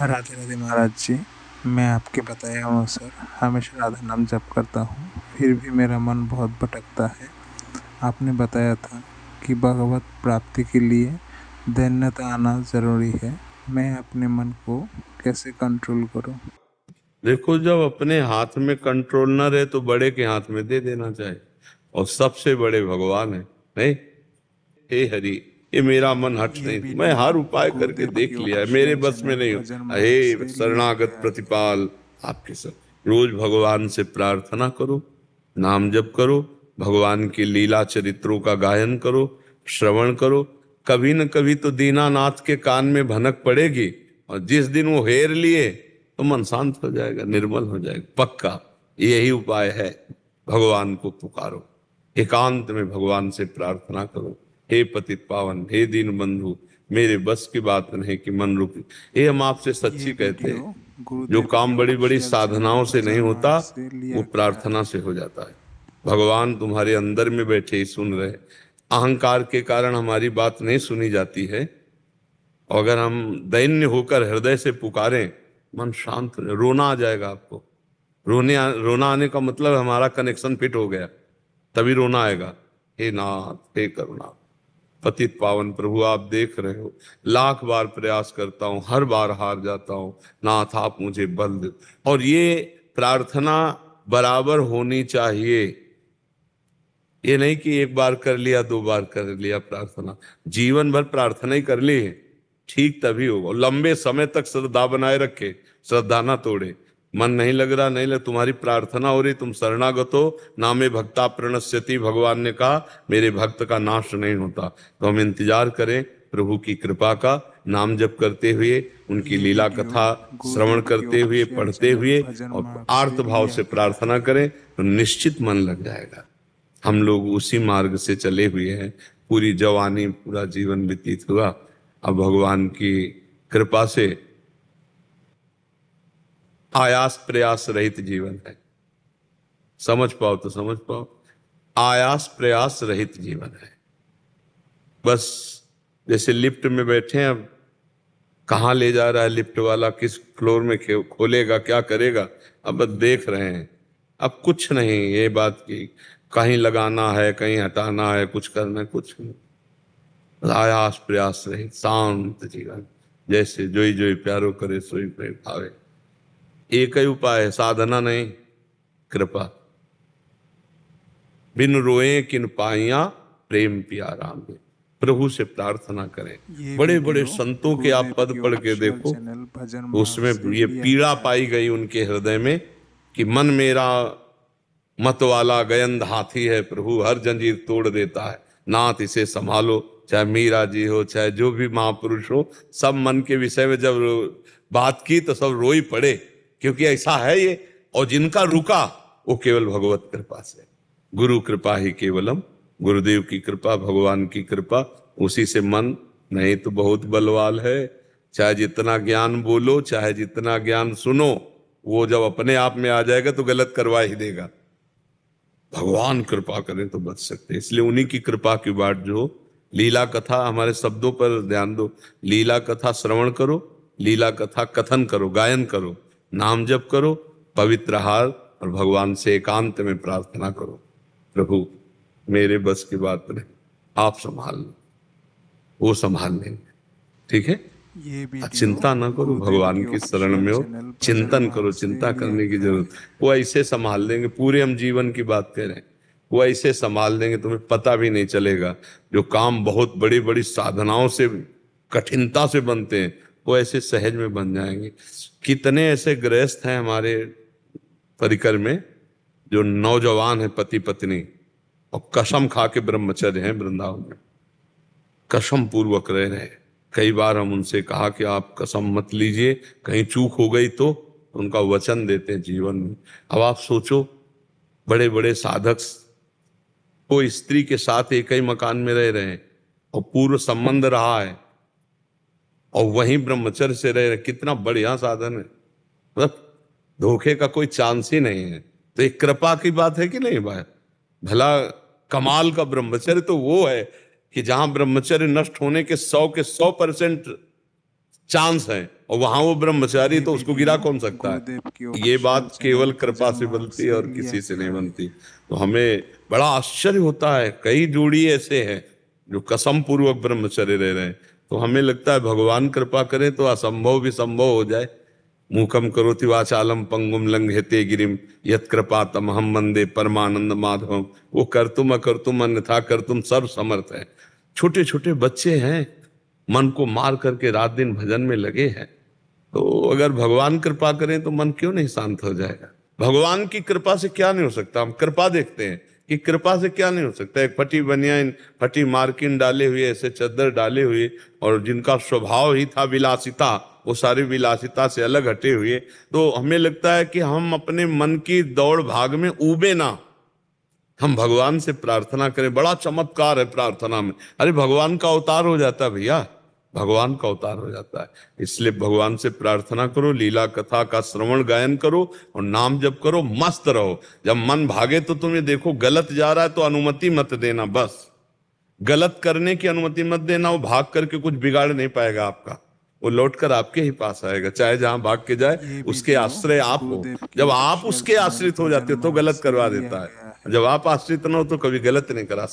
राधे राधे महाराज जी मैं आपके बताया हूँ सर हमेशा राधा नाम जप करता हूँ फिर भी मेरा मन बहुत भटकता है आपने बताया था कि भगवत प्राप्ति के लिए दैन्यता आना जरूरी है मैं अपने मन को कैसे कंट्रोल करूँ देखो जब अपने हाथ में कंट्रोल ना रहे तो बड़े के हाथ में दे देना चाहिए और सबसे बड़े भगवान है नहीं हे हरी कि मेरा मन हट नहीं मैं हर उपाय करके देख लिया है तो मेरे बस में नहीं हे शरणागत प्रतिपाल आपके सब रोज भगवान से प्रार्थना करो नाम जप करो भगवान के लीला चरित्रों का गायन करो श्रवण करो कभी न कभी तो दीनानाथ के कान में भनक पड़ेगी और जिस दिन वो हेर लिए तो मन शांत हो जाएगा निर्मल हो जाएगा पक्का यही उपाय है भगवान को पुकारो एकांत में भगवान से प्रार्थना करो हे पतित पावन हे दीन बंधु मेरे बस की बात नहीं कि मन रुक ये हम आपसे सच्ची कहते हैं जो काम बड़ी बड़ी साधनाओं से नहीं होता वो प्रार्थना से हो जाता है भगवान तुम्हारे अंदर में बैठे ही सुन रहे अहंकार के कारण हमारी बात नहीं सुनी जाती है अगर हम दैन्य होकर हृदय से पुकारें मन शांत रोना आ जाएगा आपको रोने रोना आने का मतलब हमारा कनेक्शन फिट हो गया तभी रोना आएगा हे नाथ हे करुणा पतित पावन प्रभु आप देख रहे हो लाख बार प्रयास करता हूं हर बार हार जाता हूं नाथ आप मुझे बल दे और ये प्रार्थना बराबर होनी चाहिए ये नहीं कि एक बार कर लिया दो बार कर लिया प्रार्थना जीवन भर प्रार्थना ही कर ली है ठीक तभी होगा लंबे समय तक श्रद्धा बनाए रखे श्रद्धा ना तोड़े मन नहीं लग रहा नहीं लग तुम्हारी प्रार्थना हो रही तुम शरणागत हो नामे भक्ता प्रणश्यति भगवान ने कहा मेरे भक्त का नाश नहीं होता तो हम इंतजार करें प्रभु की कृपा का नाम जप करते हुए उनकी लीला कथा श्रवण करते हुए पढ़ते हुए और आर्त भाव से प्रार्थना करें तो निश्चित मन लग जाएगा हम लोग उसी मार्ग से चले हुए हैं पूरी जवानी पूरा जीवन व्यतीत हुआ अब भगवान की कृपा से आयास प्रयास रहित जीवन है समझ पाओ तो समझ पाओ आयास प्रयास रहित जीवन है बस जैसे लिफ्ट में बैठे हैं अब कहाँ ले जा रहा है लिफ्ट वाला किस फ्लोर में खोलेगा क्या करेगा अब बस देख रहे हैं अब कुछ नहीं ये बात की कहीं लगाना है कहीं हटाना है कुछ करना है कुछ नहीं आयास प्रयास रहे शांत जीवन जैसे जोई जोई प्यारो करे सोई प्रेम भावे एक ही उपाय है साधना नहीं कृपा बिन रोए किन पाइया प्रेम पिया राम में प्रभु से प्रार्थना करें बड़े बड़े संतों के आप पद पढ़ के देखो उसमें ये पीड़ा पाई गई उनके हृदय में कि मन मेरा मत वाला गयंद हाथी है प्रभु हर जंजीर तोड़ देता है नाथ इसे संभालो चाहे मीरा जी हो चाहे जो भी महापुरुष हो सब मन के विषय में जब बात की तो सब रोई पड़े क्योंकि ऐसा है ये और जिनका रुका वो केवल भगवत कृपा से गुरु कृपा ही केवलम गुरुदेव की कृपा भगवान की कृपा उसी से मन नहीं तो बहुत बलवाल है चाहे जितना ज्ञान बोलो चाहे जितना ज्ञान सुनो वो जब अपने आप में आ जाएगा तो गलत करवा ही देगा भगवान कृपा करें तो बच सकते हैं इसलिए उन्हीं की कृपा की बात जो लीला कथा हमारे शब्दों पर ध्यान दो लीला कथा श्रवण करो लीला कथा कथन करो गायन करो नाम जप करो पवित्र हार और भगवान से एकांत में प्रार्थना करो प्रभु मेरे बस की बात नहीं आप संभाल लो वो संभाल लेंगे ठीक है ये चिंता ना करो भगवान की शरण में हो चिंतन करो चिंता करने की जरूरत वो ऐसे संभाल देंगे पूरे हम जीवन की बात कह रहे हैं वो ऐसे संभाल देंगे तुम्हें पता भी नहीं चलेगा जो काम बहुत बड़ी बड़ी साधनाओं से कठिनता से बनते हैं वो ऐसे सहज में बन जाएंगे कितने ऐसे गृहस्थ हैं हमारे परिकर में जो नौजवान है पति पत्नी और कसम खा के ब्रह्मचर्य हैं वृंदावन में कसम पूर्वक रह रहे कई बार हम उनसे कहा कि आप कसम मत लीजिए कहीं चूक हो गई तो उनका वचन देते हैं जीवन में अब आप सोचो बड़े बड़े साधक वो स्त्री के साथ एक ही मकान में रह रहे हैं और पूर्व संबंध रहा है और वहीं ब्रह्मचर्य से रह रहे कितना बढ़िया साधन है मतलब धोखे का कोई चांस ही नहीं है तो एक कृपा की बात है कि नहीं भाई भला कमाल का ब्रह्मचर्य तो वो है कि जहां ब्रह्मचर्य नष्ट होने के सौ के सौ परसेंट चांस है और वहां वो ब्रह्मचारी तो उसको गिरा कौन सकता है ये बात केवल कृपा से बनती है और किसी से नहीं बनती तो हमें बड़ा आश्चर्य होता है कई जोड़ी ऐसे हैं जो कसम पूर्वक ब्रह्मचर्य रह रहे हैं तो हमें लगता है भगवान कृपा करें तो असंभव भी संभव हो जाए मुकम करोति वाचालम पंगुम लंघेते गिरिम यत कृपा तम हम मंदे परमानंद माधव वो कर तुम अकर तुम अन्यथा कर तुम सर्व समर्थ है छोटे छोटे बच्चे हैं मन को मार करके रात दिन भजन में लगे हैं तो अगर भगवान कृपा करें तो मन क्यों नहीं शांत हो जाएगा भगवान की कृपा से क्या नहीं हो सकता हम कृपा देखते हैं कि कृपा से क्या नहीं हो सकता एक फटी बनिया फटी मार्किन डाले हुए ऐसे चद्दर डाले हुए और जिनका स्वभाव ही था विलासिता वो सारी विलासिता से अलग हटे हुए तो हमें लगता है कि हम अपने मन की दौड़ भाग में उबे ना हम भगवान से प्रार्थना करें बड़ा चमत्कार है प्रार्थना में अरे भगवान का अवतार हो जाता भैया भगवान का अवतार हो जाता है इसलिए भगवान से प्रार्थना करो लीला कथा का श्रवण गायन करो और नाम जब करो मस्त रहो जब मन भागे तो तुम्हें देखो गलत जा रहा है तो अनुमति मत देना बस गलत करने की अनुमति मत देना वो भाग करके कुछ बिगाड़ नहीं पाएगा आपका वो लौट कर आपके ही पास आएगा चाहे जहां भाग के जाए उसके तो आश्रय आप हो जब आप उसके आश्रित हो जाते हो तो गलत करवा देता है जब आप आश्रित ना हो तो कभी गलत नहीं करा